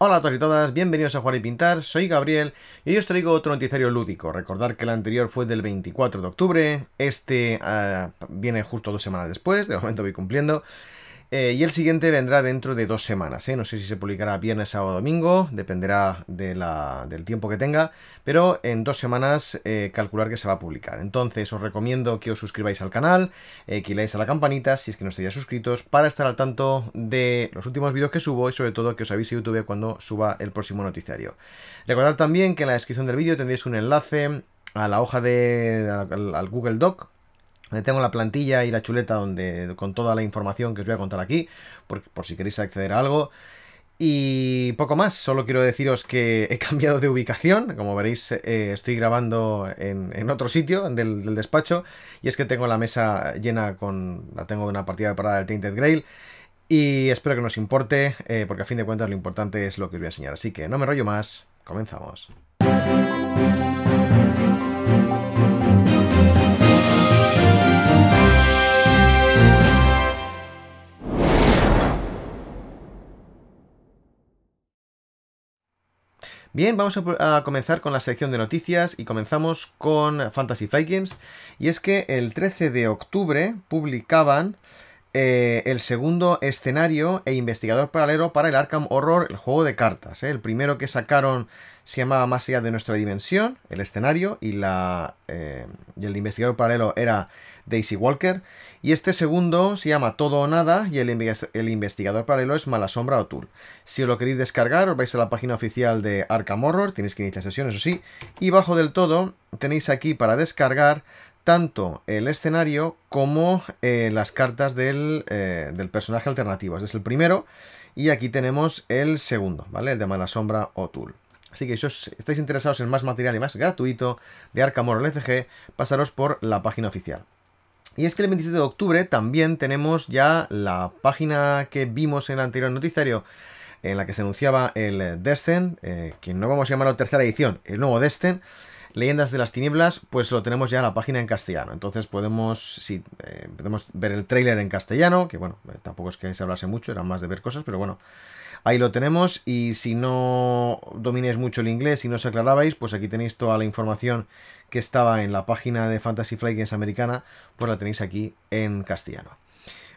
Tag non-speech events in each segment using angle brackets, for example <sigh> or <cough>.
Hola a todos y todas, bienvenidos a Jugar y Pintar, soy Gabriel y hoy os traigo otro noticiero lúdico. Recordar que el anterior fue del 24 de octubre, este ah, viene justo dos semanas después, de momento voy cumpliendo. Eh, y el siguiente vendrá dentro de dos semanas. ¿eh? No sé si se publicará viernes, sábado, domingo, dependerá del tiempo que tenga, pero en dos semanas eh, calcular que se va a publicar. Entonces os recomiendo que os suscribáis al canal, que le a la campanita si es que no estáis suscritos, para estar al tanto de los últimos vídeos que subo y sobre todo que os avise YouTube cuando suba el próximo noticiario. Recordad también que en la descripción del vídeo tendréis un enlace a la hoja de al Google Doc tengo la plantilla y la chuleta donde con toda la información que os voy a contar aquí, por, si queréis acceder a algo. Y poco más, solo quiero deciros que he <laughs> cambiado de ubicación, como veréis eh, estoy grabando en, otro sitio del, despacho, y es que tengo la mesa llena con, la tengo una partida de parada del Tainted Grail, y espero que nos importe, eh, porque a fin de cuentas lo importante es lo que os voy a enseñar, así que no me rollo más, comenzamos. Bien, vamos a, comenzar con la sección de noticias y comenzamos con Fantasy Flight Games. Y es que el 13 de octubre publicaban eh, el segundo escenario e investigador paralelo para el Arkham Horror, el juego de cartas. ¿eh? El primero que sacaron se llamaba Más allá de nuestra dimensión, el escenario, y, la, eh, y el investigador paralelo era Daisy Walker. Y este segundo se llama Todo o Nada y el, el investigador paralelo es Malasombra Tool. Si os lo queréis descargar, os vais a la página oficial de Arkham Horror, tenéis que iniciar sesión, eso sí. Y bajo del todo tenéis aquí para descargar tanto el escenario como eh, las cartas eh, del, personaje alternativo. Este es el primero y aquí tenemos el segundo, ¿vale? El de Malasombra Tool. Así que si os estáis interesados en más material y más gratuito de Arkham Horror LCG, pasaros por la página oficial. Y es que el 27 de octubre también tenemos ya la página que vimos en el anterior noticiario en la que se anunciaba el Destin, eh, que no vamos a llamarlo tercera edición, el nuevo Destin, Leyendas de las Tinieblas, pues lo tenemos ya en la página en castellano. Entonces podemos, eh, podemos ver el tráiler en castellano, que bueno, eh, tampoco es que se hablase mucho, era más de ver cosas, pero bueno, ahí lo tenemos. Y si no dominéis mucho el inglés, y no os aclarabais, pues aquí tenéis toda la información que estaba en la página de Fantasy Flight Games americana, pues la tenéis aquí en castellano.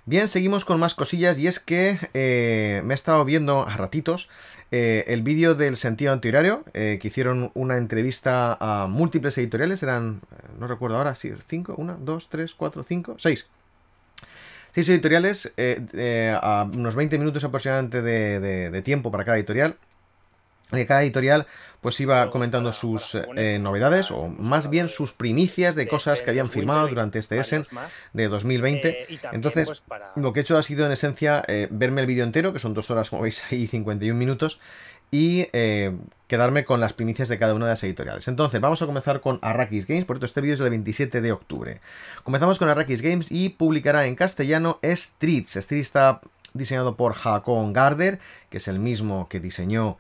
Bien, seguimos con más cosillas y es que eh, me he estado viendo a ratitos eh, el vídeo del sentido antihorario, eh, que hicieron una entrevista a múltiples editoriales, eran, eh, no recuerdo ahora, sí, cinco, una, dos, tres, cuatro, cinco, seis. Seis editoriales, a unos 20 minutos aproximadamente de tiempo para cada editorial, cada editorial pues iba comentando sus eh, novedades o más bien sus primicias de cosas que habían firmado durante este Essen de 2020. Eh, Entonces, pues, lo que he hecho ha sido en esencia eh, verme el vídeo entero, que son dos horas, como veis <laughs> ahí, 51 minutos, y quedarme con las primicias de cada una de las editoriales. Entonces, vamos a comenzar con Arrakis Games, por este vídeo es del 27 de octubre. Comenzamos con Arrakis Games y publicará en castellano Streets. Streets está diseñado por Jacón Garder, que es el mismo que diseñó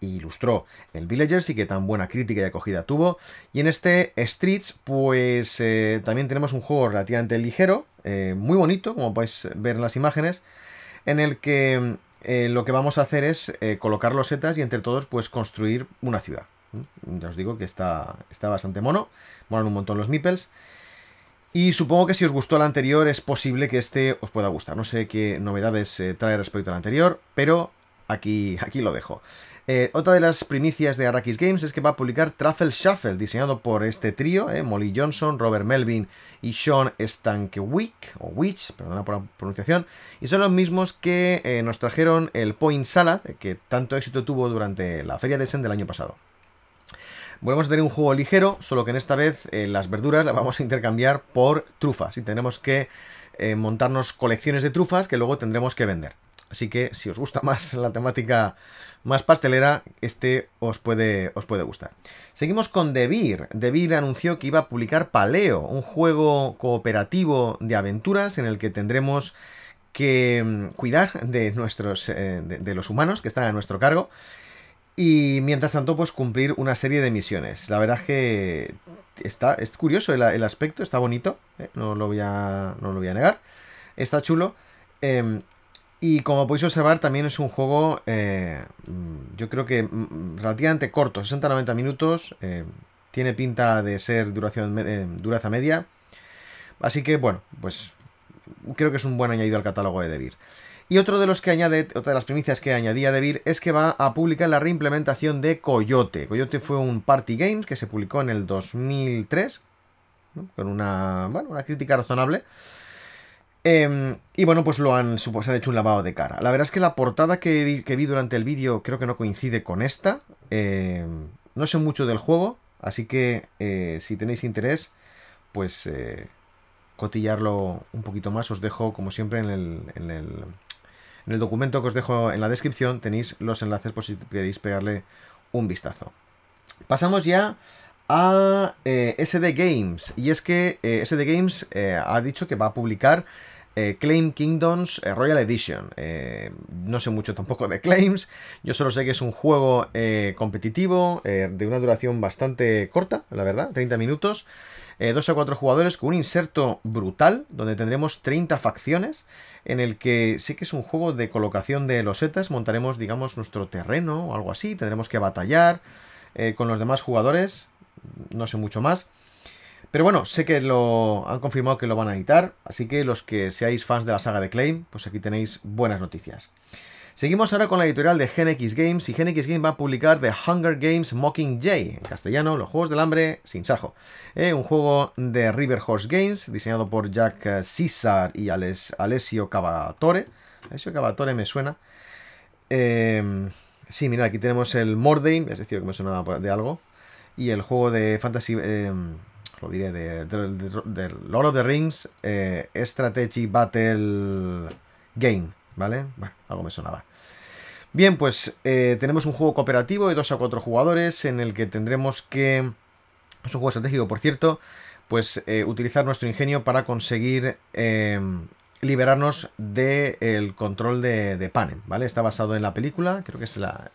ilustró. El Villagers y que tan buena crítica y acogida tuvo. Y en este Streets, pues eh, también tenemos un juego relativamente ligero, eh, muy bonito, como podéis ver en las imágenes, en el que eh, lo que vamos a hacer es colocar los setas y entre todos pues construir una ciudad. ¿Mm? Ya os digo que está, está bastante mono, molan un montón los meeples. Y supongo que si os gustó el anterior es posible que este os pueda gustar. No sé qué novedades trae respecto al anterior, pero aquí, aquí lo dejo. Eh, otra de las primicias de Arrakis Games es que va a publicar Truffle Shuffle, diseñado por este trío, eh, Molly Johnson, Robert Melvin y Sean Stankiewicz, o Witch, perdona por la pronunciación, y son los mismos que eh, nos trajeron el Point Salad, que tanto éxito tuvo durante la feria de Essen del año pasado. Volvemos a tener un juego ligero, solo que en esta vez las verduras las vamos a intercambiar por trufas y tenemos que montarnos colecciones de trufas que luego tendremos que vender. Así que si os gusta <laughs> más la temática más pastelera, este os puede, os puede gustar. Seguimos con Devir. Devir anunció que iba a publicar Paleo, un juego cooperativo de aventuras en el que tendremos que mm, cuidar de nuestros eh, de, los humanos que están a nuestro cargo y mientras tanto pues cumplir una serie de misiones la verdad es que está es curioso el, aspecto está bonito ¿eh? no lo voy a no lo voy a negar está chulo em, y como podéis observar, también es un juego, eh, yo creo que mm, relativamente corto, 60-90 minutos. Eh, tiene pinta de ser duración, eh, media. Así que, bueno, pues creo que es un buen añadido al catálogo de Devir. Y otro de los que añade, otra de las primicias que añadía Devir es que va a publicar la reimplementación de Coyote. Coyote fue un party game que se publicó en el 2003, con una, bueno, una crítica razonable. Em, y bueno, pues lo han, se han hecho un lavado de cara. La verdad es que la portada que vi, durante el vídeo creo que no coincide con esta. Em, no sé mucho del juego, así que eh, si tenéis interés, pues eh, cotillarlo un poquito más. Os dejo, como siempre, en el, en el, en el documento que os dejo en la descripción, tenéis los enlaces por si queréis pegarle un vistazo. Pasamos ya a eh, SD Games. Y es que eh, SD Games eh, ha dicho que va a publicar Claim Kingdoms Royal Edition. no sé mucho tampoco de Claims, yo solo sé que es un juego competitivo de una duración bastante corta, la verdad, 30 minutos. dos a cuatro jugadores con un inserto brutal, donde tendremos 30 facciones, en el que sí que es un juego de colocación de losetas, montaremos, digamos, nuestro terreno o algo así, tendremos que batallar con los demás jugadores, no sé mucho más. Pero bueno, sé que lo han confirmado que lo van a editar, así que los que seáis fans de la saga de Claim, pues aquí tenéis buenas noticias. Seguimos ahora con la editorial de GenX Games y GenX Games va a publicar The Hunger Games Mockingjay, en castellano, Los Juegos del Hambre sin sajo. Eh, un juego de River Horse Games, diseñado por Jack eh, Cesar y Alessio Cavatore. Alessio Cavatore me suena. Eh, sí, mirad, aquí tenemos el Mordain, es decir, que me suena de algo y el juego de Fantasy, eh, lo diré, de, Lord of the Rings eh, Strategy Battle Game, ¿vale? Bueno, algo me sonaba. Bien, pues eh, tenemos un juego cooperativo de 2 a 4 jugadores en el que tendremos que... Es un juego estratégico, por cierto, pues eh, utilizar nuestro ingenio para conseguir em, liberarnos del el control de, Panem, ¿vale? Está basado en la película, creo que es la,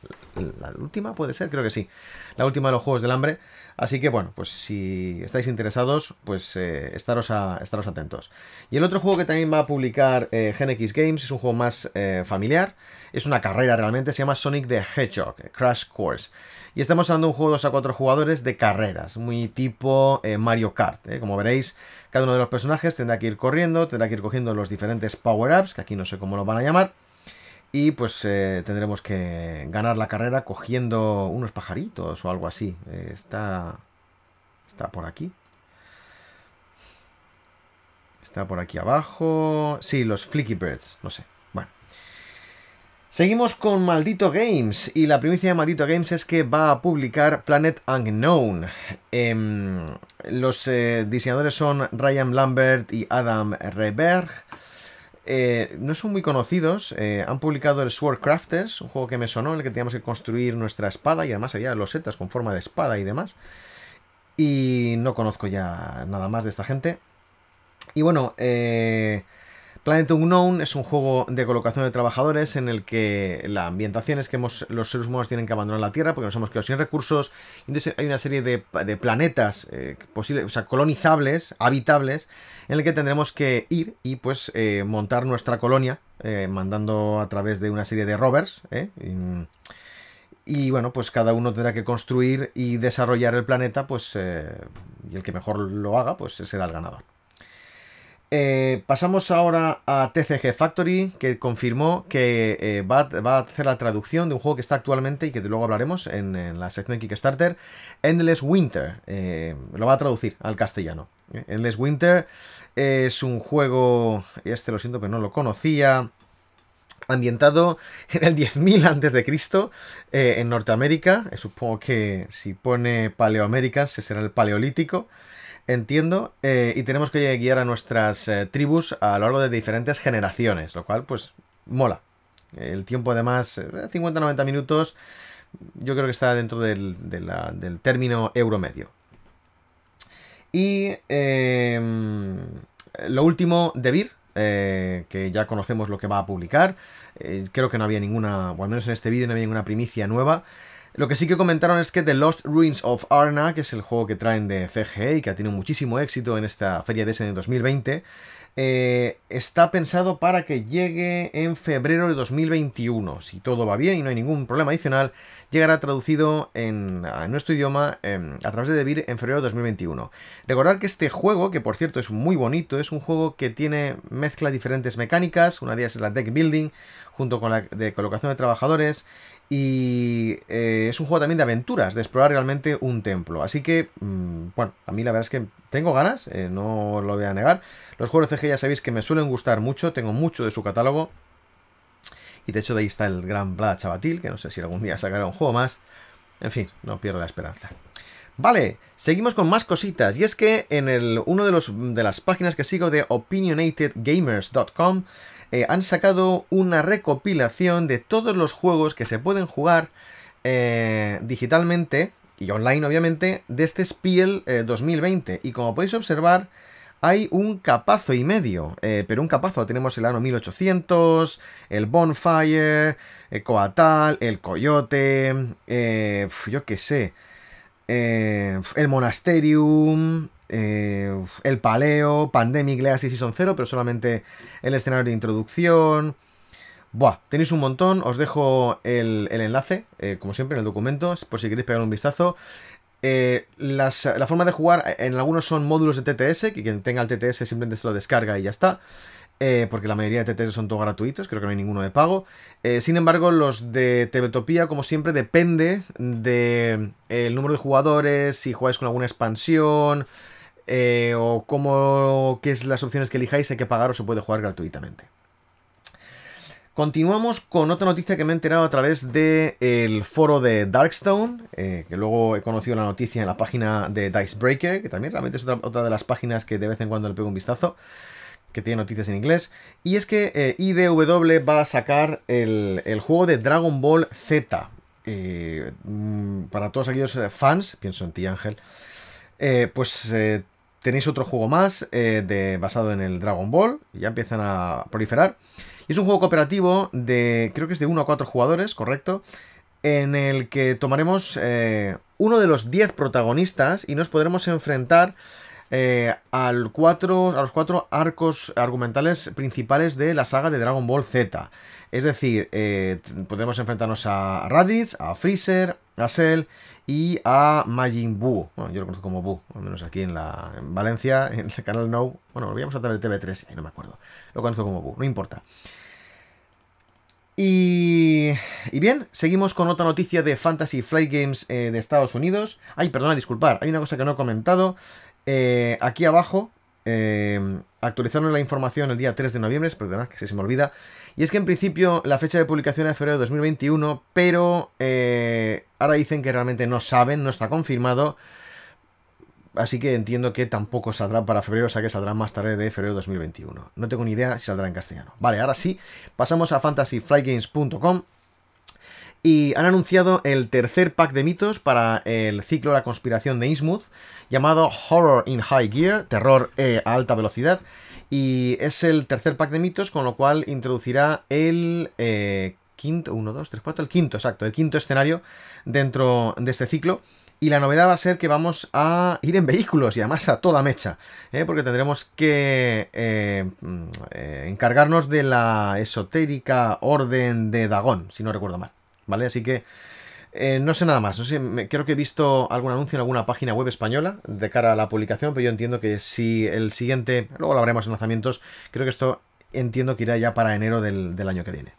última, puede ser, creo que sí, la última de los Juegos del Hambre, así que bueno, pues si estáis interesados, pues eh, estaros, a, estaros, atentos. Y el otro juego que también va a publicar eh, gen x Games es un juego más eh, familiar, es una carrera realmente, se llama Sonic the Hedgehog, Crash Course. Y estamos hablando de un juego de 2 a 4 jugadores de carreras, muy tipo eh, Mario Kart. Eh. Como veréis, cada uno de los personajes tendrá que ir corriendo, tendrá que ir cogiendo los diferentes power-ups, que aquí no sé cómo lo van a llamar. Y pues eh, tendremos que ganar la carrera cogiendo unos pajaritos o algo así. está, está por aquí. Está por aquí abajo. Sí, los Flicky Birds, no sé. Seguimos con Maldito Games y la primicia de Maldito Games es que va a publicar Planet Unknown. Em, los eh, diseñadores son Ryan Lambert y Adam Reberg. Eh, no son muy conocidos, eh, han publicado el Sword Crafters, un juego que me sonó en el que teníamos que construir nuestra espada y además había setas con forma de espada y demás. Y no conozco ya nada más de esta gente. Y bueno, eh, Planet Unknown es un juego de colocación de trabajadores en el que la ambientación es que los seres humanos tienen que abandonar la Tierra porque nos hemos quedado sin recursos. hay una serie de, planetas eh, posibles, colonizables, habitables, en el que tendremos que ir y pues eh, montar nuestra colonia, eh, mandando a través de una serie de rovers. Y, bueno, pues cada uno tendrá que construir y desarrollar el planeta, pues y el que mejor lo haga, pues será el ganador. Eh, pasamos ahora a TCG Factory, que confirmó que eh, va, a, hacer la traducción de un juego que está actualmente y que luego hablaremos en, la sección de Kickstarter, Endless Winter. Eh, lo va a traducir al castellano. Endless Winter es un juego, este lo siento, pero no lo conocía ambientado en el 10.000 a.C. de en Norteamérica. Supongo que si pone Paleoamérica, se será el Paleolítico entiendo, eh, y tenemos que guiar a nuestras eh, tribus a lo largo de diferentes generaciones, lo cual pues mola. El tiempo además, 50-90 eh, minutos, yo creo que está dentro del, término euro medio. Y em, lo último, de Vir, que ya conocemos lo que va a publicar. creo que no había ninguna, o al menos en este vídeo no había ninguna primicia nueva. Lo que sí que comentaron es que The Lost Ruins of Arna, que es el juego que traen de CGE y que ha tenido muchísimo éxito en esta feria de ese 2020, está pensado para que llegue en febrero de 2021. Si todo va bien y no hay ningún problema adicional, llegará traducido en, nuestro idioma em, a través de Devir en febrero de 2021. Recordar que este juego, que por cierto es muy bonito, es un juego que tiene mezcla diferentes mecánicas. Una de ellas es la deck building, junto con la de colocación de trabajadores. Y eh, es un juego también de aventuras, de explorar realmente un templo. Así que, mm, bueno, a mí la verdad es que tengo ganas, eh, no lo voy a negar. Los juegos de CG ya sabéis que me suelen gustar mucho, tengo mucho de su catálogo. Y de hecho de ahí está el gran Vlad Chabatil, que no sé si algún día sacará un juego más. En fin, no pierdo la esperanza. Vale, seguimos con más cositas. Y es que en una uno de, de las páginas que sigo de opinionatedgamers.com eh, han sacado una recopilación de todos los juegos que se pueden jugar eh, digitalmente y online, obviamente, de este Spiel 2020. Eh, y como podéis observar, hay un capazo y medio, pero un capazo. Tenemos el Ano 1800, el Bonfire, el Coatal, el Coyote, yo qué sé. Eh, el Monasterium, eh, el Paleo, Pandemic Legacy son 0, pero solamente el escenario de introducción. Buah, tenéis un montón, os dejo el, enlace, eh, como siempre, en el documento, por si queréis pegar un vistazo. la forma de jugar en algunos son módulos de TTS, que quien tenga el TTS simplemente se lo descarga y ya está. Eh, porque la mayoría de TTS son todos gratuitos, creo que no hay ninguno de pago. Eh, sin embargo, los de Tebetopía, como siempre, depende del eh, número de jugadores, si jugáis con alguna expansión, o cómo, qué es las opciones que elijáis, hay que pagar o se puede jugar gratuitamente. Continuamos con otra noticia que me he enterado a través del foro de Darkstone, que luego he conocido la noticia en la página de Dicebreaker, que también realmente es otra, otra, de las páginas que de vez en cuando le pego un vistazo que tiene noticias en inglés. Y es que eh, IDW va a sacar el, juego de Dragon Ball Z. Eh, mm, para todos aquellos eh, fans, pienso en ti Ángel, pues tenéis otro juego más de, basado en el Dragon Ball. Ya empiezan a proliferar. Y es un juego cooperativo de, creo que es de 1 a 4 jugadores, correcto, en el que tomaremos uno de los 10 protagonistas y nos podremos enfrentar eh, al cuatro, a los cuatro arcos argumentales principales de la saga de Dragon Ball Z. Es decir, eh, podemos enfrentarnos a Raditz, a Freezer, a Cell y a Majin Buu. Bueno, yo lo conozco como Buu, al menos aquí en, la, Valencia, <laughs> en el canal No. Bueno, volvíamos a través de TV3, ahí no me acuerdo. Lo conozco como Buu, no importa. Y, bien, seguimos con otra noticia de Fantasy Flight Games eh, de Estados Unidos. Ay, perdona, disculpar, hay una cosa que no he comentado. Eh, aquí abajo eh, actualizaron la información el día 3 de noviembre, perdonad que se, me olvida. Y es que en principio la fecha de publicación era de febrero de 2021, pero eh, ahora dicen que realmente no saben, no está confirmado. Así que entiendo que tampoco saldrá para febrero, o sea que saldrá más tarde de febrero de 2021. No tengo ni idea si saldrá en castellano. Vale, ahora sí, pasamos a fantasyflygames.com y han anunciado el tercer pack de mitos para el ciclo La Conspiración de Innsmouth, llamado Horror in High Gear, Terror eh, a alta velocidad. Y es el tercer pack de mitos, con lo cual introducirá el eh, quinto, 1, 2, 3, 4, el quinto, exacto, el quinto escenario dentro de este ciclo. Y la novedad va a ser que vamos a ir en vehículos y además a toda mecha, eh, porque tendremos que mm, encargarnos de la esotérica orden de Dagón, si no recuerdo mal. ¿vale? Así que eh, no sé nada más, no sé, creo que he visto algún anuncio en alguna página web española de cara a la publicación, pero yo entiendo que si el siguiente, luego lo haremos en lanzamientos, creo que esto entiendo que irá ya para enero del, del año que viene.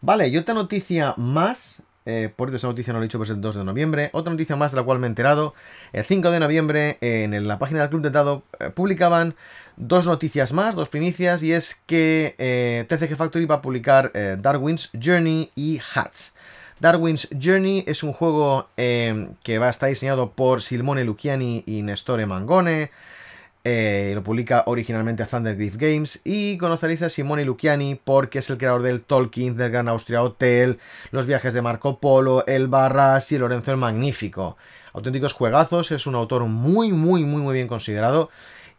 Vale, y otra noticia más eh, por eso esta noticia no lo he dicho, pues el 2 de noviembre. Otra noticia más de la cual me he enterado. El 5 de noviembre, en la página del Club de Dado eh, publicaban dos noticias más, dos primicias, y es que eh, TCG Factory va a publicar Darwin's Journey y Hats. Darwin's Journey es un juego que va a estar diseñado por Silmone Luciani y Nestore Mangone. Eh, lo publica originalmente a Thundergriff Games y conoceréis a Simone Luciani porque es el creador del Tolkien, del Gran Austria Hotel, los viajes de Marco Polo, el Barras y Lorenzo el Magnífico. Auténticos juegazos, es un autor muy, muy, muy, muy bien considerado.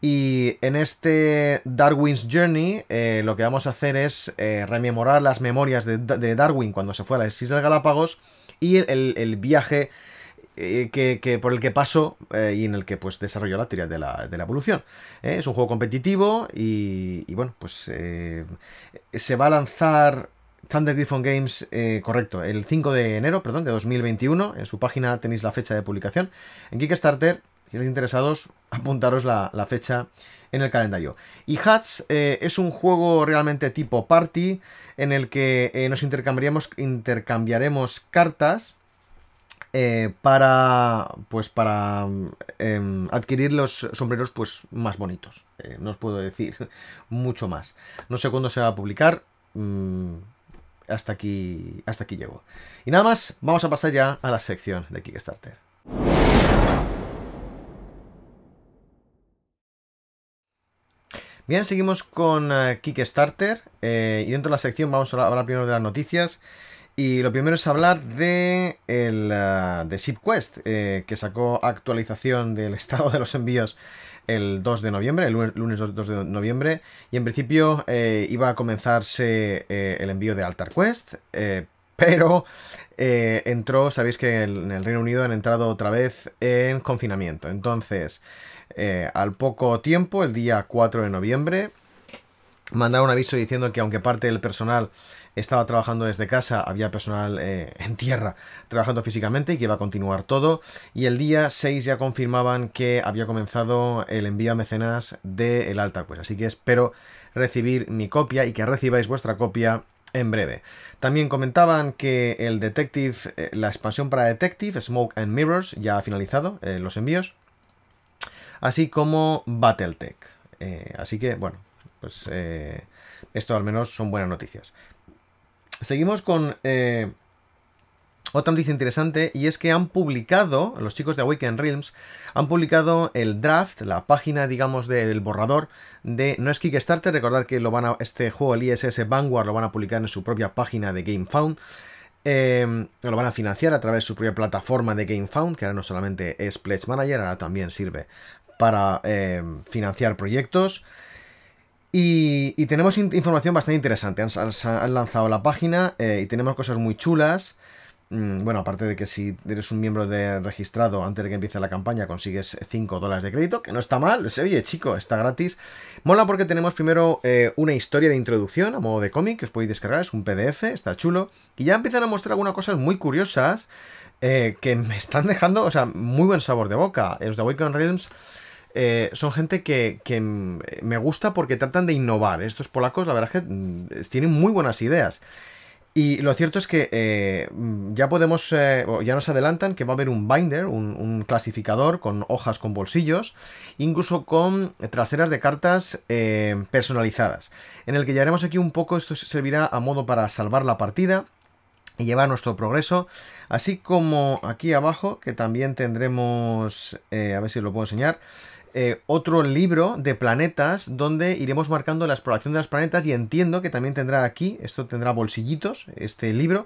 Y en este Darwin's Journey eh, lo que vamos a hacer es eh, rememorar las memorias de, Darwin cuando se fue a las Islas Galápagos y el, el viaje eh, que, por el que paso eh, y en el que pues desarrollo la teoría de la, evolución. ¿eh? Es un juego competitivo y, bueno, pues se va a lanzar Thunder Griffon Games, correcto, el 5 de enero, perdón, de 2021. En su página tenéis la fecha de publicación. En Kickstarter, si estáis interesados, <laughs> apuntaros la, fecha en el calendario. Y Hats es un juego realmente tipo party en el que nos intercambiaremos cartas eh, para pues para em, adquirir los sombreros pues más bonitos eh, no os puedo decir <laughs> mucho más no sé cuándo se va a publicar mm, hasta aquí hasta aquí llego y nada más vamos a pasar ya a la sección de Kickstarter Bien, seguimos con eh, Kickstarter y dentro de la sección vamos a hablar primero de las noticias y lo primero es hablar de, el, eh, de ShipQuest, eh, que sacó actualización del <laughs> estado de los envíos el 2 de noviembre, el lunes, 2 de noviembre, y en principio eh, iba a comenzarse el envío de Altar Quest, pero entró, sabéis que en el Reino Unido han entrado otra vez en confinamiento, entonces al poco tiempo, el día 4 de noviembre, mandaron un aviso diciendo que aunque parte del personal estaba trabajando desde casa, había personal eh, <laughs> en tierra trabajando físicamente y que iba a continuar todo. Y el día 6 ya confirmaban que había comenzado el envío a mecenas de el altar, pues así que espero recibir mi copia y que recibáis vuestra copia en breve. También comentaban que el Detective, eh, la expansión para Detective, Smoke and Mirrors, ya ha finalizado eh, los envíos, así como Battletech. tech así que, bueno, pues esto al menos son buenas noticias. Seguimos con eh, otra noticia interesante y es que han publicado, los chicos de Awaken Realms, han publicado el draft, la página, digamos, del borrador de... No es Kickstarter, recordar que lo van este juego, el ISS Vanguard, lo van a publicar en su propia página de GameFound. Eh, lo van a financiar a través de su propia plataforma de GameFound, que ahora no solamente es Pledge Manager, ahora también sirve para eh, financiar proyectos. Y, tenemos información bastante interesante. Han, lanzado la página eh, y tenemos cosas muy chulas. Mm, bueno, aparte de que si eres un miembro de registrado antes de que empiece la campaña consigues 5 dólares de crédito, que no está mal. Oye, chico, está gratis. Mola porque tenemos primero eh, una historia de introducción a modo de cómic que os podéis descargar. Es un PDF, está chulo. Y ya empiezan a mostrar algunas cosas muy curiosas eh, que me están dejando, o sea, muy buen sabor de boca. Los de Awakened Realms eh, son gente que, mm, me gusta porque tratan de innovar. Estos polacos, la verdad es que mm, tienen muy buenas ideas. Y lo cierto es que eh, mm, ya podemos, eh, ya nos adelantan que va a haber un binder, un, clasificador con hojas con bolsillos, incluso con traseras de cartas personalizadas, en el que ya haremos aquí un poco, esto servirá a modo para salvar la partida y llevar nuestro progreso, así como aquí abajo, que también tendremos, a ver si lo puedo enseñar, eh, otro libro de planetas donde iremos marcando la exploración de los planetas y entiendo que también tendrá aquí, esto tendrá bolsillitos, este libro,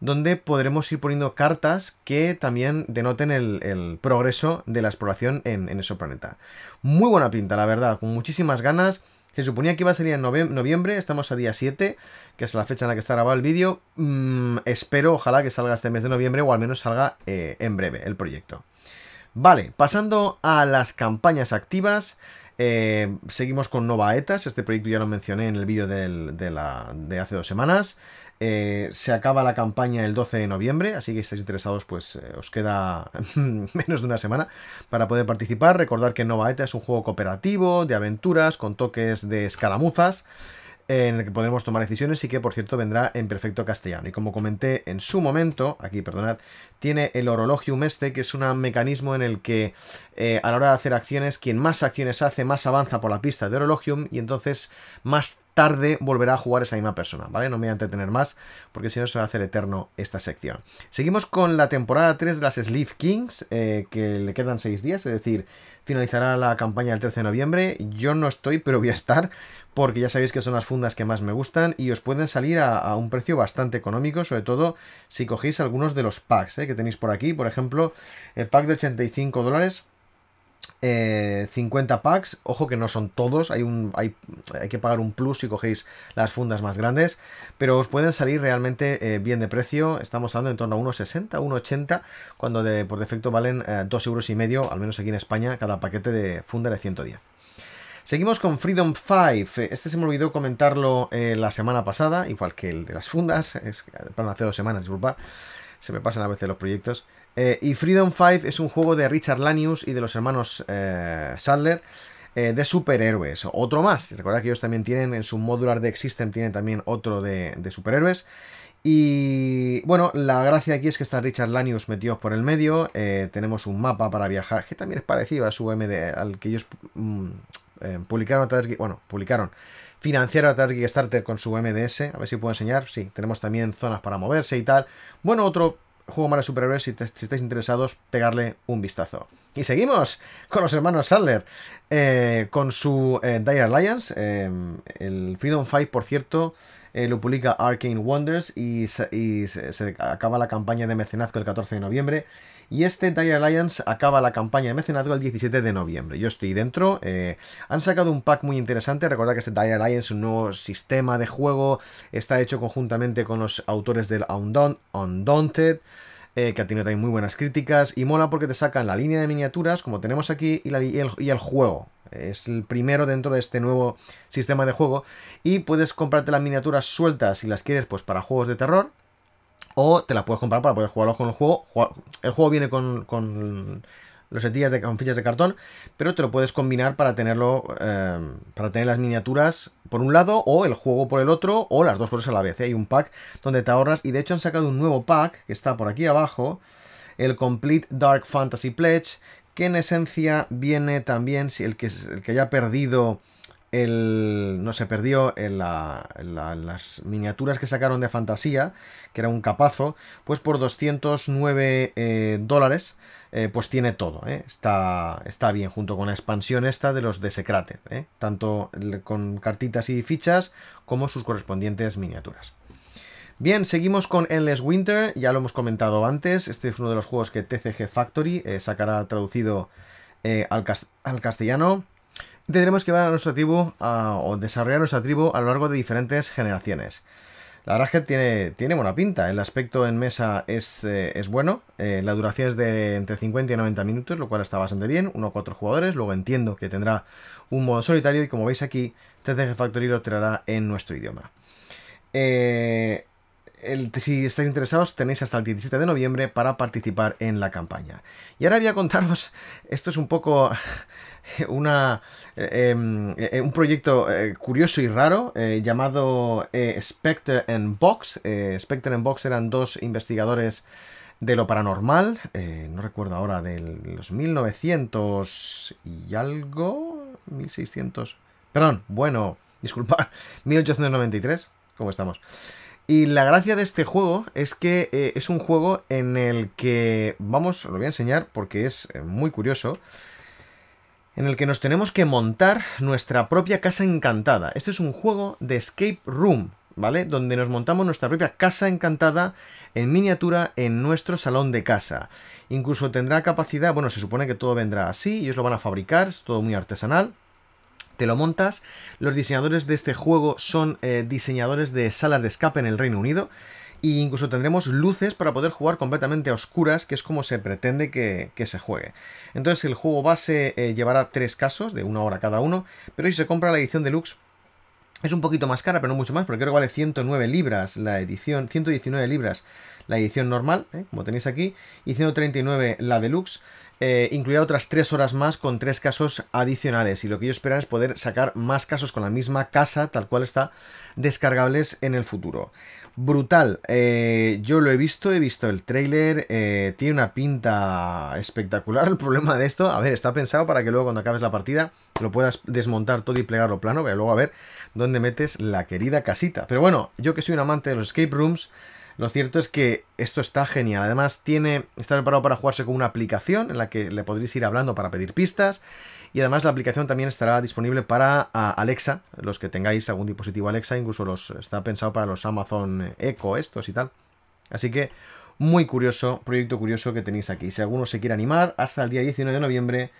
donde podremos ir poniendo cartas que también denoten el, progreso de la exploración en, ese planeta. Muy buena pinta, la verdad, con muchísimas ganas. Se suponía que iba a ser en noviembre, estamos a día 7, que es la fecha en la que está grabado el vídeo. Mm, espero, ojalá que salga este mes de noviembre o al menos salga eh, en breve el proyecto. Vale, pasando a las campañas activas, eh, seguimos con Novaetas, este proyecto ya lo mencioné en el vídeo de, hace dos semanas. Eh, se acaba la campaña el 12 de noviembre, así que si estáis interesados, pues eh, os queda <laughs> menos de una semana para poder participar. Recordar que Novaeta es un juego cooperativo, de aventuras, con toques de escaramuzas en el que podremos tomar decisiones y que por cierto vendrá en perfecto castellano. Y como comenté en su momento, aquí perdonad, tiene el horologium este, que es un mecanismo en el que eh, a la hora de hacer acciones, quien más acciones hace, más avanza por la pista de horologium y entonces más tarde volverá a jugar esa misma persona, ¿vale? No me voy a entretener más porque si no se va a hacer eterno esta sección. Seguimos con la temporada 3 de las Sleeve Kings, eh, que le quedan 6 días, es decir, finalizará la campaña el 13 de noviembre. Yo no estoy, pero voy a estar, porque ya sabéis que son las fundas que más me gustan y os pueden salir a, un precio bastante económico, sobre todo si cogéis algunos de los packs eh, que tenéis por aquí. Por ejemplo, el pack de 85 dólares 50 eh, packs, ojo que no son todos, hay, un, hay, que pagar un plus si cogéis las fundas más grandes, pero os pueden salir realmente eh, bien de precio, estamos hablando en torno a 1,60, 1,80, cuando por defecto valen eh, dos euros y medio, al menos aquí en España, cada paquete de funda de 110. Seguimos con Freedom 5. Este se me olvidó comentarlo la semana pasada, igual que el de las fundas. Es, perdón, hace dos semanas, disculpa. Se me pasan a veces los proyectos. Eh, y Freedom 5 es un juego de Richard Lanius y de los hermanos eh, Sadler eh, de superhéroes. Otro más. Recordad que ellos también tienen en su modular de Existen tienen también otro de, superhéroes. Y bueno, la gracia aquí es que está Richard Lanius metidos por el medio. tenemos un mapa para viajar, que también es parecido a su MD, al que ellos mm, publicaron a Bueno, publicaron Financiaron a través Starter con su MDS. A ver si puedo enseñar. Sí, tenemos también zonas para moverse y tal. Bueno, otro Juego Mario Super si, si estáis interesados, pegarle un vistazo. Y seguimos con los hermanos Sadler, eh, con su eh, Dire Alliance. Eh, el Freedom Fight, por cierto, eh, lo publica Arcane Wonders y, se, acaba la campaña de mecenazgo el 14 de noviembre. Y este Dire Alliance acaba la campaña de mecenazgo el 17 de noviembre. Yo estoy dentro. Eh, han sacado un pack muy interesante. Recordad que este Dire Alliance es un nuevo sistema de juego. Está hecho conjuntamente con los autores del Undaunted. Eh, que ha tenido también muy buenas críticas y mola porque te sacan la línea de miniaturas como tenemos aquí y el, juego es el primero dentro de este nuevo sistema de juego y puedes comprarte las miniaturas sueltas si las quieres pues para juegos de terror o te las puedes comprar para poder jugarlos con el juego. El juego viene con, con los setillas de, fichas de cartón, pero te lo puedes combinar para tenerlo, eh, para tener las miniaturas por un lado o el juego por el otro o las dos cosas a la vez. ¿eh? Hay un pack donde te ahorras y de hecho han sacado un nuevo pack que está por aquí abajo, el Complete Dark Fantasy Pledge, que en esencia viene también, si el que, que haya perdido el, no se perdió en, las miniaturas que sacaron de fantasía, que era un capazo, pues por 209 eh, dólares, eh, pues tiene todo. ¿eh? Está, está bien, junto con la expansión esta de los de Secrate, tanto con cartitas y fichas como sus correspondientes miniaturas. Bien, seguimos con Endless Winter, ya lo hemos comentado antes, este es uno de los juegos que TCG Factory eh, sacará traducido eh, al, castellano. Tendremos que llevar a nuestra tribu o desarrollar nuestra tribu a lo largo de diferentes generaciones. La verdad es que tiene, tiene buena pinta, el aspecto en mesa es, eh, bueno, la duración es de entre 50 y 90 minutos, lo cual está bastante bien, uno o cuatro jugadores, luego entiendo que tendrá un modo solitario y como veis aquí, TCG Factory lo traerá en nuestro idioma. Eh, si estáis interesados, tenéis hasta el 17 de noviembre para participar en la campaña. Y ahora voy a contaros, esto es un poco <laughs> una, em, eh, un proyecto eh, curioso y raro eh, llamado Spectre and Box. Spectre and Box eran dos investigadores de lo paranormal, no recuerdo ahora, de los 1900 y algo, 1600, perdón, bueno, disculpad, 1893, ¿cómo estamos? Y la gracia de este juego es que eh, es un juego en el que, vamos, lo voy a enseñar porque es eh, muy curioso, en el que nos tenemos que montar nuestra propia casa encantada. Este es un juego de escape room, ¿vale? Donde nos montamos nuestra propia casa encantada en miniatura en nuestro salón de casa. Incluso tendrá capacidad, bueno, se supone que todo vendrá así, ellos lo van a fabricar, es todo muy artesanal te lo montas. Los diseñadores de este juego son eh, diseñadores de salas de escape en el Reino Unido. E incluso tendremos luces para poder jugar completamente a oscuras, que es como se pretende que, se juegue. Entonces el juego base eh, llevará tres casos, de una hora cada uno, pero si se compra la edición deluxe es un poquito más cara, pero no mucho más, porque creo que vale 109 libras la edición, 119 libras la edición normal, eh, como tenéis aquí, y 139 la deluxe. Eh, incluirá otras tres horas más con tres casos adicionales y lo que ellos esperan es poder sacar más casos con la misma casa tal cual está descargables en el futuro. Brutal, eh, yo lo he visto, he visto el trailer, eh, tiene una pinta espectacular el <laughs> problema de esto, a ver, está pensado para que luego cuando acabes la partida lo puedas desmontar todo y plegarlo plano, luego a ver dónde metes la querida casita. Pero bueno, yo que soy un amante de los escape rooms, lo cierto es que esto está genial. Además, tiene, está preparado para jugarse con una aplicación en la que le podréis ir hablando para pedir pistas. Y además la aplicación también estará disponible para Alexa, los que tengáis algún dispositivo Alexa, incluso los está pensado para los Amazon Echo estos y tal. Así que muy curioso, proyecto curioso que tenéis aquí. Si alguno se quiere animar, hasta el día 19 de noviembre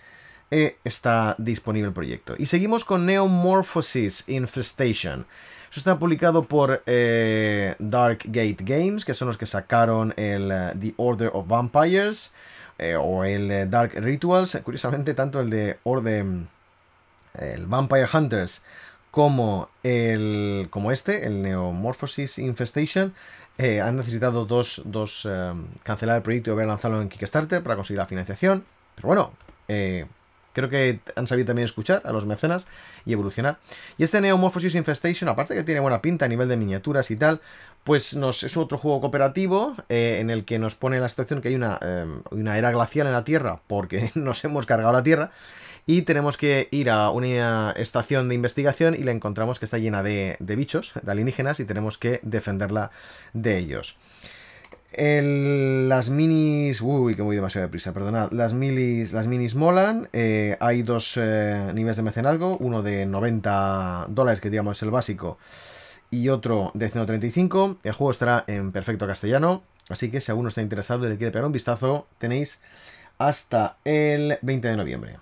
eh, está disponible el proyecto. Y seguimos con Neomorphosis Infestation. Eso está publicado por eh, Dark Gate Games, que son los que sacaron el eh, The Order of Vampires eh, o el Dark Rituals. Curiosamente, tanto el de Orden, mm, el Vampire Hunters, como, el, como este, el Neomorphosis Infestation, han necesitado dos, dos cancelar el proyecto y haber lanzado en Kickstarter para conseguir la financiación. Pero bueno, eh, Creo que han sabido también escuchar a los mecenas y evolucionar. Y este Neomorphosis Infestation, aparte que tiene buena pinta a nivel de miniaturas y tal, pues es otro juego cooperativo eh, en el que nos pone la situación que hay una, eh, era glacial en la Tierra porque <laughs> nos hemos cargado la Tierra y tenemos que ir a una estación de investigación y la encontramos que está llena de, de bichos, de alienígenas y tenemos que defenderla de ellos las minis. Uy, que voy demasiado deprisa, perdonad. Las minis, las minis molan. Eh, hay dos eh, niveles de mecenazgo: uno de 90 dólares, que digamos es el básico, y otro de 135. El juego estará en perfecto castellano. Así que si alguno está interesado y le quiere pegar un vistazo, tenéis hasta el 20 de noviembre.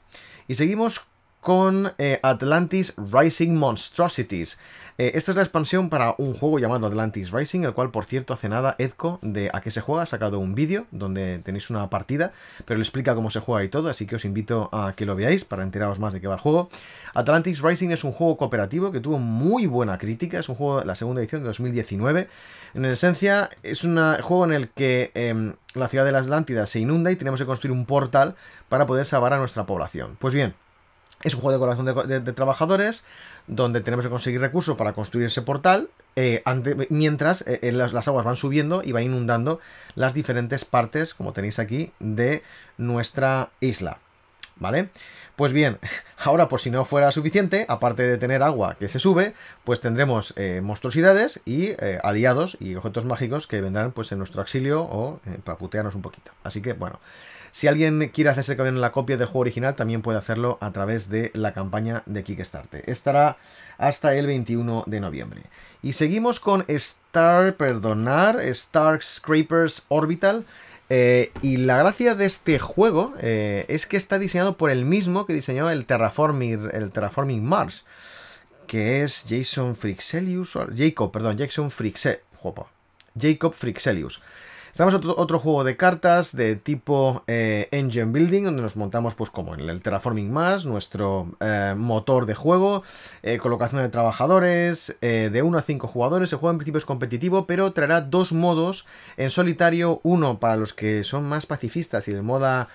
Y seguimos con eh, Atlantis Rising Monstrosities. Eh, esta es la expansión para un juego llamado Atlantis Rising, el cual por cierto hace nada Edco de a qué se juega ha sacado un vídeo donde tenéis una partida, pero le explica cómo se juega y todo, así que os invito a que lo veáis para enteraros más de qué va el juego. Atlantis Rising es un juego cooperativo que tuvo muy buena crítica, es un juego de la segunda edición de 2019. En esencia es un juego en el que... Em, la ciudad de la Atlántida se inunda y tenemos que construir un portal para poder salvar a nuestra población. Pues bien, es un juego de corazón de, trabajadores donde tenemos que conseguir recursos para construir ese portal eh, mientras eh, eh, las, aguas van subiendo y van inundando las diferentes partes, como tenéis aquí, de nuestra isla. ¿Vale? Pues bien, <laughs> ahora por si no fuera suficiente, aparte de tener agua que se sube, pues tendremos monstruosidades y aliados y objetos mágicos que vendrán pues en nuestro auxilio o para putearnos un poquito. Así que bueno, si alguien quiere hacerse con la copia del juego original, también puede hacerlo a través de la campaña de Kickstarter. Estará hasta el 21 de noviembre. Y seguimos con Star, perdonar, Star Scrapers Orbital. Eh, y la gracia de este juego eh, es que está diseñado por el mismo que diseñó el Terraforming, Mars, que es Jason Frixelius, Jacob, perdón, Jason Jacob Frixelius. Estamos otro, otro juego de cartas de tipo eh, Engine Building, donde nos montamos pues como en el Terraforming Más, nuestro eh, motor de juego, eh, colocación de trabajadores, de 1 a 5 jugadores. El juego en principio es competitivo, pero traerá dos modos en solitario, uno para los que son más pacifistas y de moda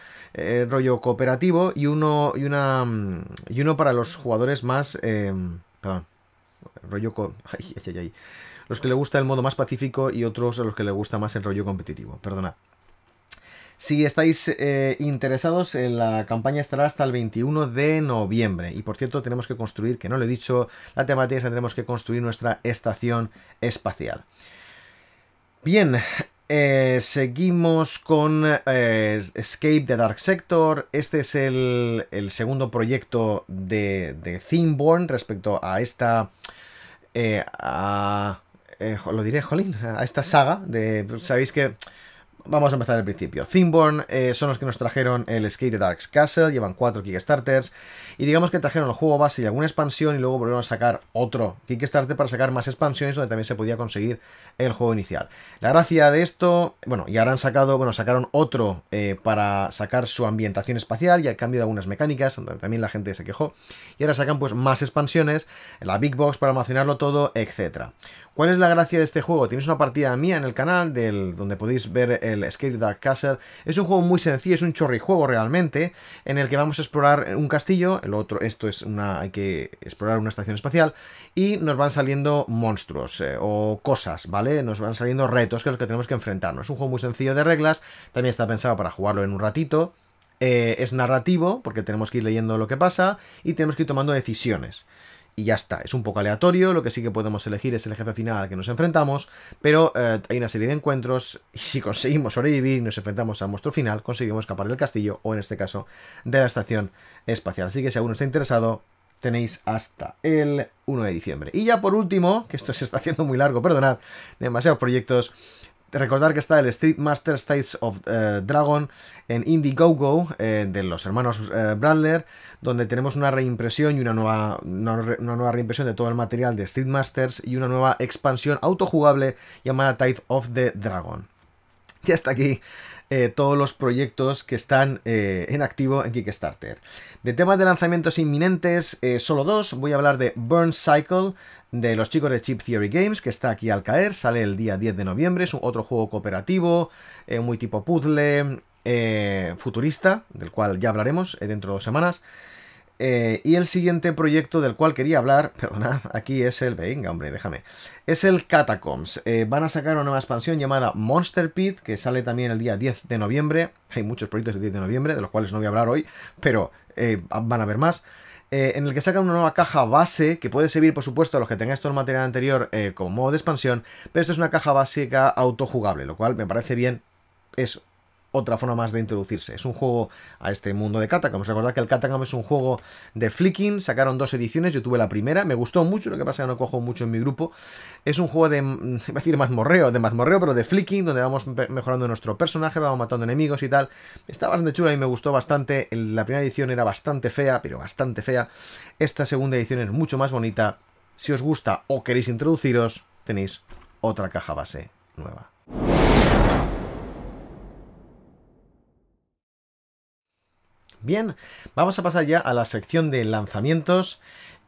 rollo cooperativo, y uno, y, una, y uno para los jugadores más... perdón rollo <laughs> Ay, ay, ay, los que le gusta el modo más pacífico y otros a los que le gusta más el rollo competitivo. Perdona. Si estáis eh, interesados, la campaña estará hasta el 21 de noviembre. Y por cierto, tenemos que construir, que no lo he dicho, la temática tendremos que construir nuestra estación espacial. Bien, eh, seguimos con eh, Escape the Dark Sector. Este es el, segundo proyecto de, de respecto a esta... a, eh, lo diré, jolín, a esta saga de... Sabéis que... Vamos a empezar al principio. Thinborn eh, son los que nos trajeron el Skate Dark Dark's Castle, llevan cuatro Kickstarters, y digamos que trajeron el juego base y alguna expansión, y luego volvieron a sacar otro Kickstarter para sacar más expansiones donde también se podía conseguir el juego inicial. La gracia de esto, bueno, y ahora han sacado, bueno, sacaron otro eh, para sacar su ambientación espacial y al cambio de algunas mecánicas, donde también la gente se quejó, y ahora sacan pues más expansiones, la Big Box para almacenarlo todo, etcétera. ¿Cuál es la gracia de este juego? Tienes una partida mía en el canal del, donde podéis ver el Escape Dark Castle. Es un juego muy sencillo, es un chorrijuego realmente, en el que vamos a explorar un castillo, el otro, esto es una, hay que explorar una estación espacial, y nos van saliendo monstruos eh, o cosas, ¿vale? Nos van saliendo retos que los que tenemos que enfrentarnos. Es un juego muy sencillo de reglas, también está pensado para jugarlo en un ratito. Eh, es narrativo, porque tenemos que ir leyendo lo que pasa y tenemos que ir tomando decisiones y ya está. Es un poco aleatorio, lo que sí que podemos elegir es el jefe final al que nos enfrentamos, pero eh, hay una serie de encuentros <laughs> y si conseguimos sobrevivir y nos enfrentamos al monstruo final, conseguimos escapar del castillo o en este caso de la estación espacial. Así que si alguno está interesado, tenéis hasta el 1 de diciembre. Y ya por último, que esto se está haciendo muy largo, perdonad, demasiados proyectos, Recordar que está el Street Master States of eh, Dragon en Indiegogo eh, de los hermanos eh, Brandler, donde tenemos una reimpresión y una nueva, una, reimpresión de todo el material de Street Masters y una nueva expansión autojugable llamada Type of the Dragon. Y hasta aquí todos los proyectos que están en activo en Kickstarter. De temas de lanzamientos inminentes, solo dos. Voy a hablar de Burn Cycle, de los chicos de Chip Theory Games, que está aquí al caer, sale el día 10 de noviembre, es otro juego cooperativo, eh, muy tipo puzzle, eh, futurista, del cual ya hablaremos eh, dentro de dos semanas. y el siguiente proyecto del cual quería hablar, <laughs> perdona, aquí es el, venga hombre, déjame, es el Catacombs. van a sacar una nueva expansión llamada Monster Pit, que sale también el día 10 de noviembre. Hay muchos proyectos de 10 de noviembre, de los cuales no voy a hablar hoy, pero van a haber más. Eh, en el que saca una nueva caja base, que puede servir, por supuesto, a los que tengáis todo el material anterior eh, como modo de expansión, pero esto es una caja básica autojugable, lo cual me parece bien. eso otra forma más de introducirse. Es un juego a este mundo de Os Recordad que el Catacomb es un juego de flicking, sacaron dos ediciones, yo tuve la primera, me gustó mucho, lo que pasa es que no cojo mucho en mi grupo. Es un juego de, <laughs> iba a decir mazmorreo, de mazmorreo, pero de flicking, donde vamos mejorando nuestro personaje, vamos matando enemigos y tal. Está bastante chulo y me gustó bastante. La primera edición era bastante fea, pero bastante fea. Esta segunda edición es mucho más bonita. Si os gusta o queréis introduciros, tenéis otra caja base nueva. Bien, vamos a pasar ya a la sección de lanzamientos.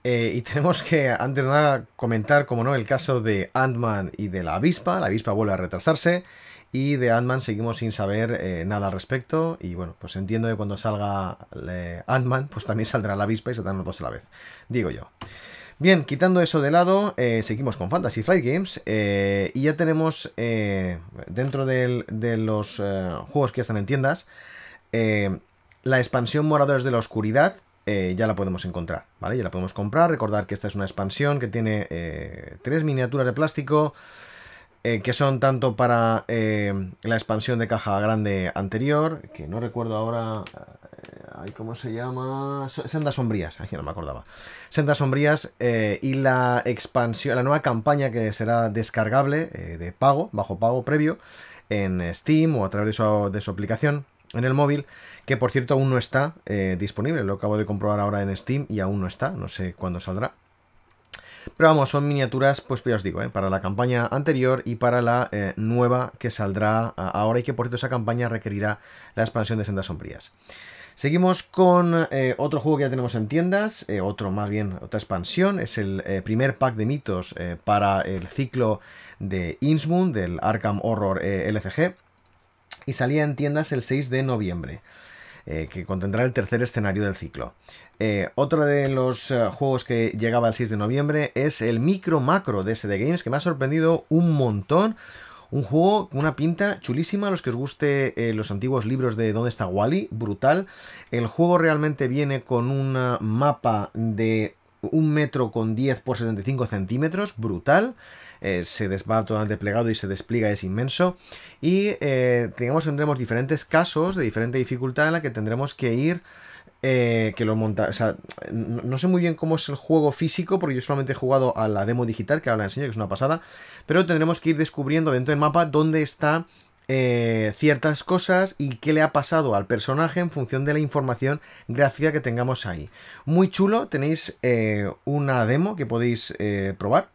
Eh, y <laughs> tenemos que, antes de nada, comentar, como no, el caso de Ant-Man y de la avispa. La avispa vuelve a retrasarse. Y de Ant-Man seguimos sin saber eh, nada al respecto. Y bueno, pues entiendo que cuando salga eh, Ant-Man, pues también saldrá la avispa y se los dos a la vez. Digo yo. Bien, quitando eso de lado, seguimos con Fantasy Flight Games y ya tenemos dentro de los juegos que están en tiendas la expansión Moradores de la Oscuridad eh, ya la podemos encontrar, ¿vale? Ya la podemos comprar. Recordar que esta es una expansión que tiene eh, tres miniaturas de plástico eh, que son tanto para la expansión de caja grande anterior, que no recuerdo ahora... ¿Cómo se llama? Sendas Sombrías, aquí no me acordaba. Sendas Sombrías y la expansión, la nueva campaña que será descargable de pago, bajo pago previo, en Steam o a través de su aplicación en el móvil, que por cierto aún no está eh, disponible, lo acabo de comprobar ahora en Steam y aún no está, no sé cuándo saldrá. Pero vamos, son miniaturas, pues ya os digo, eh, para la campaña anterior y para la eh, nueva que saldrá ahora y que por cierto esa campaña requerirá la expansión de Sendas Sombrías. Seguimos con otro juego que ya tenemos en tiendas, otro más bien, otra expansión, es el primer pack de mitos para el ciclo de Innsmouth, del Arkham Horror LCG y salía en tiendas el 6 de noviembre, eh, que contendrá el tercer escenario del ciclo. Eh, otro de los eh, juegos que llegaba el 6 de noviembre es el Micro Macro de SD Games, que me ha sorprendido un montón. Un juego con una pinta chulísima, a los que os guste los antiguos libros de ¿Dónde está Wally? Brutal. El juego realmente viene con un mapa de un metro con 10 por 75 centímetros, brutal. Eh, se va totalmente plegado y se despliega, es inmenso. Y eh, tendremos diferentes casos de diferente dificultad en la que tendremos que ir... Eh, que lo monta, no, sé muy bien cómo es el juego físico, porque yo solamente he jugado a la demo digital, que ahora la enseño, que es una pasada, pero tendremos que ir descubriendo dentro del mapa dónde está ciertas cosas y qué le ha pasado al personaje en función de la información gráfica que tengamos ahí. Muy chulo, tenéis una demo que podéis probar,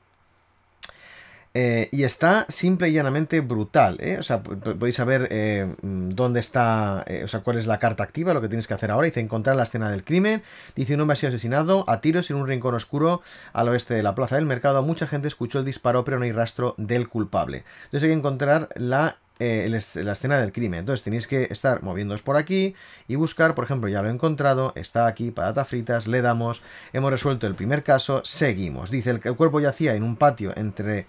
eh, y está simple y llanamente brutal. ¿eh? O sea, podéis saber eh, dónde está, o sea, cuál es la carta activa, lo que tienes que hacer ahora. Dice encontrar la escena del crimen. Dice un hombre ha sido asesinado a tiros en un rincón oscuro al oeste de la plaza del mercado. Mucha gente escuchó el disparo, pero no hay rastro del culpable. Entonces hay que encontrar la la escena del crimen. Entonces tenéis que estar moviéndoos por aquí y buscar, por ejemplo, ya lo he encontrado, está aquí, patatas fritas, le damos, hemos resuelto el primer caso, seguimos. Dice, el cuerpo yacía en un patio entre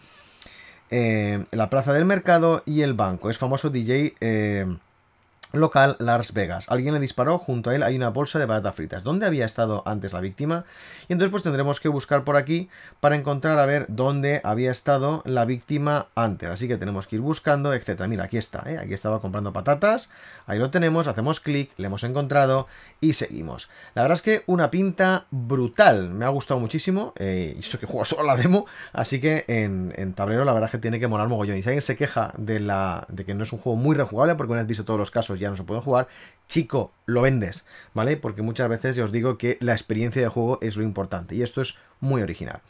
eh, la plaza del mercado y el banco. Es famoso DJ eh, local Las Vegas. Alguien le disparó, junto a él hay una bolsa de patatas fritas. ¿Dónde había estado antes la víctima? Y entonces pues tendremos que buscar por aquí para encontrar a ver dónde había estado la víctima antes. Así que tenemos que ir buscando, etcétera. Mira, aquí está, ¿eh? aquí estaba comprando patatas. Ahí lo tenemos, hacemos clic, le hemos encontrado y seguimos. La verdad es que una pinta brutal, me ha gustado muchísimo. Eh, y eso que juego solo la demo, así que en, tablero la verdad es que tiene que molar mogollón. Y si alguien se queja de, la, de que no es un juego muy rejugable, porque una vez visto todos los casos ya no se pueden jugar, chico, lo vendes, ¿vale? Porque muchas veces ya os digo que la experiencia de juego es lo importante y esto es muy original.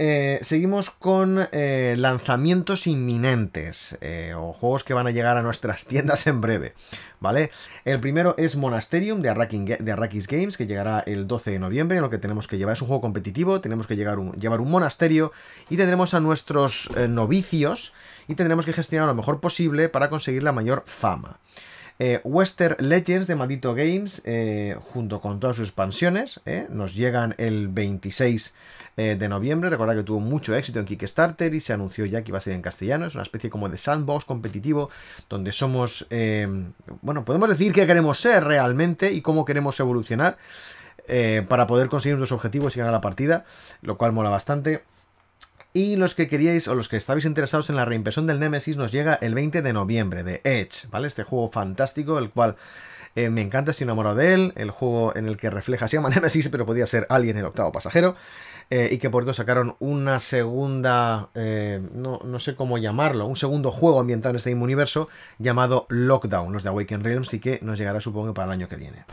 Eh, seguimos con eh, lanzamientos inminentes eh, o juegos que van a llegar a nuestras <laughs> tiendas en breve, ¿vale? El primero es Monasterium de, Arrakis Games que llegará el 12 de noviembre, lo que tenemos que llevar es un juego competitivo, tenemos que llegar llevar un monasterio y tendremos a nuestros novicios y tendremos que gestionar lo mejor posible para conseguir la mayor fama. Eh, Western Legends de Maldito Games, eh, junto con todas sus expansiones, eh, nos llegan el 26 de noviembre. Recordad que tuvo mucho éxito en Kickstarter y se anunció ya que iba a ser en castellano. Es una especie como de sandbox competitivo donde somos, bueno, podemos decir qué queremos ser realmente y cómo queremos evolucionar para poder conseguir nuestros objetivos y ganar la partida, lo cual mola bastante. Y los que queríais o los que estabais interesados en la reimpresión del Nemesis nos llega el 20 de noviembre de Edge, ¿vale? Este juego fantástico, el cual eh, me encanta, estoy enamorado de él. El juego en el que refleja, se llama <laughs> Nemesis, pero podía ser alguien el octavo pasajero. Eh, y que por eso sacaron una segunda, eh, no, no, sé cómo llamarlo, un segundo juego ambiental en este mismo universo llamado Lockdown, los de Awaken Realms, y que nos llegará supongo para el año que viene.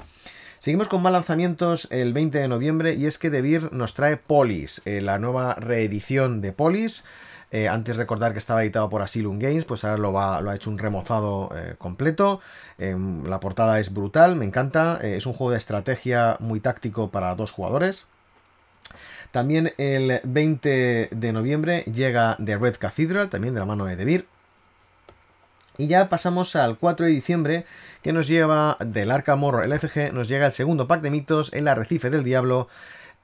Seguimos con más lanzamientos el 20 de noviembre y es que De nos trae Polis, eh, la nueva reedición de Polis. Eh, antes recordar que estaba editado por Asylum Games, pues ahora lo, ha hecho un remozado eh, completo. Em, la portada es brutal, me encanta. es un juego de estrategia muy táctico para dos jugadores. También el 20 de noviembre llega The Red Cathedral, también de la mano de Devir. Y ya pasamos al 4 de diciembre, que nos lleva del arca El LCG, nos llega el segundo pack de mitos, el arrecife del diablo,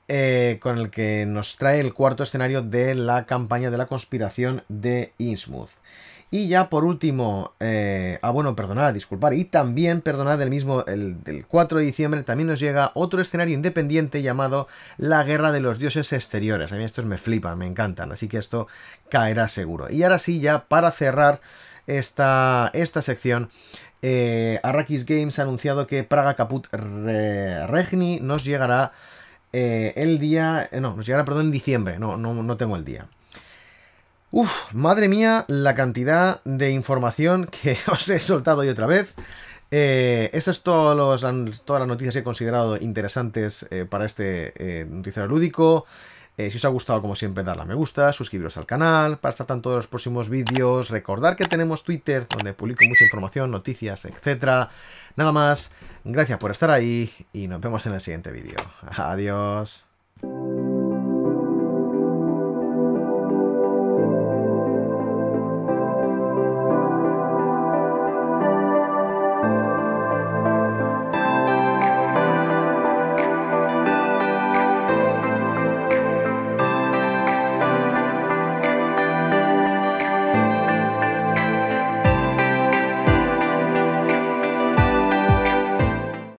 eh, con el que nos trae el cuarto escenario de la campaña de la conspiración de Innsmouth. Y ya por último, eh, ah bueno, perdonad, disculpar, y también, perdonad, el mismo, el del 4 de diciembre también nos llega otro escenario independiente llamado La Guerra de los Dioses Exteriores. A mí estos me flipan, me encantan, así que esto caerá seguro. Y ahora sí, ya para cerrar esta, esta sección, eh, Arrakis Games ha anunciado que Praga Caput Regni nos llegará eh, el día, no, nos llegará, perdón, en diciembre, no, no, no tengo el día. Uf, madre mía, la cantidad de información que <laughs> os he soltado hoy otra vez. Eh, estas son todas las noticias que he considerado interesantes eh, para este eh, noticiero lúdico. si os ha gustado, como siempre, darle a me gusta, suscribiros al canal para estar tanto de los próximos vídeos. Recordar que tenemos Twitter, donde publico mucha información, noticias, etc. Nada más, gracias por estar ahí y nos vemos en el siguiente vídeo. <laughs> Adiós.